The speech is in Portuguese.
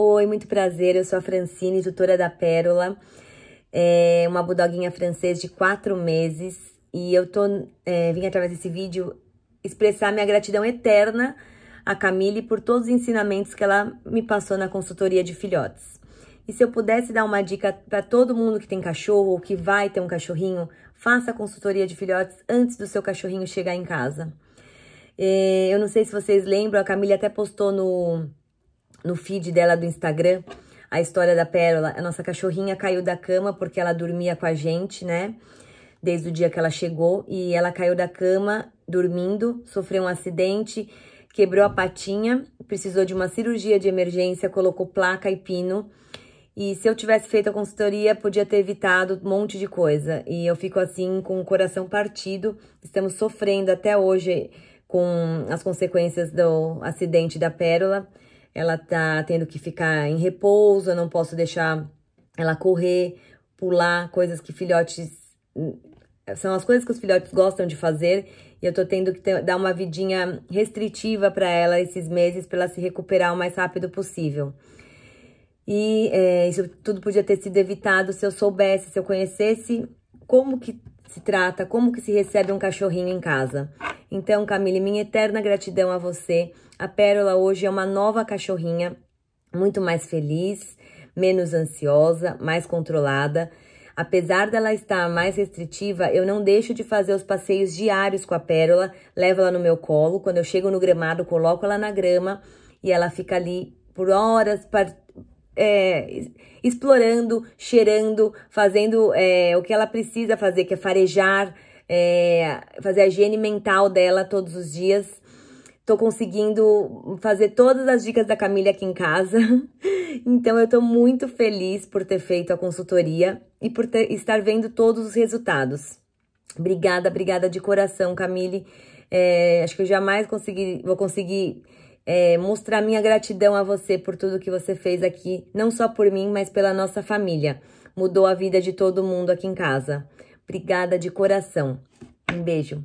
Oi, muito prazer, eu sou a Francine, tutora da Pérola, é uma budoguinha francesa de quatro meses e eu tô, é, vim através desse vídeo expressar minha gratidão eterna a Camille por todos os ensinamentos que ela me passou na consultoria de filhotes. E se eu pudesse dar uma dica para todo mundo que tem cachorro ou que vai ter um cachorrinho, faça a consultoria de filhotes antes do seu cachorrinho chegar em casa. É, eu não sei se vocês lembram, a Camille até postou no no feed dela do Instagram a história da Pérola. A nossa cachorrinha caiu da cama porque ela dormia com a gente, né? Desde o dia que ela chegou e ela caiu da cama dormindo, sofreu um acidente, quebrou a patinha, precisou de uma cirurgia de emergência, colocou placa e pino. E se eu tivesse feito a consultoria, podia ter evitado um monte de coisa. E eu fico assim com o coração partido. Estamos sofrendo até hoje com as consequências do acidente da Pérola ela tá tendo que ficar em repouso, eu não posso deixar ela correr, pular, coisas que filhotes. Hum, são as coisas que os filhotes gostam de fazer e eu tô tendo que ter, dar uma vidinha restritiva para ela esses meses para ela se recuperar o mais rápido possível. E é, isso tudo podia ter sido evitado se eu soubesse, se eu conhecesse como que se trata, como que se recebe um cachorrinho em casa. Então, Camille, minha eterna gratidão a você. A Pérola hoje é uma nova cachorrinha, muito mais feliz, menos ansiosa, mais controlada. Apesar dela estar mais restritiva, eu não deixo de fazer os passeios diários com a Pérola, levo ela no meu colo, quando eu chego no gramado, coloco ela na grama e ela fica ali por horas, É, explorando, cheirando, fazendo é, o que ela precisa fazer, que é farejar, é, fazer a higiene mental dela todos os dias. Tô conseguindo fazer todas as dicas da Camila aqui em casa. Então eu tô muito feliz por ter feito a consultoria e por ter, estar vendo todos os resultados. Obrigada, obrigada de coração, Camille. É, acho que eu jamais consegui, vou conseguir é, mostrar minha gratidão a você por tudo que você fez aqui, não só por mim, mas pela nossa família. Mudou a vida de todo mundo aqui em casa. Obrigada de coração. Um beijo.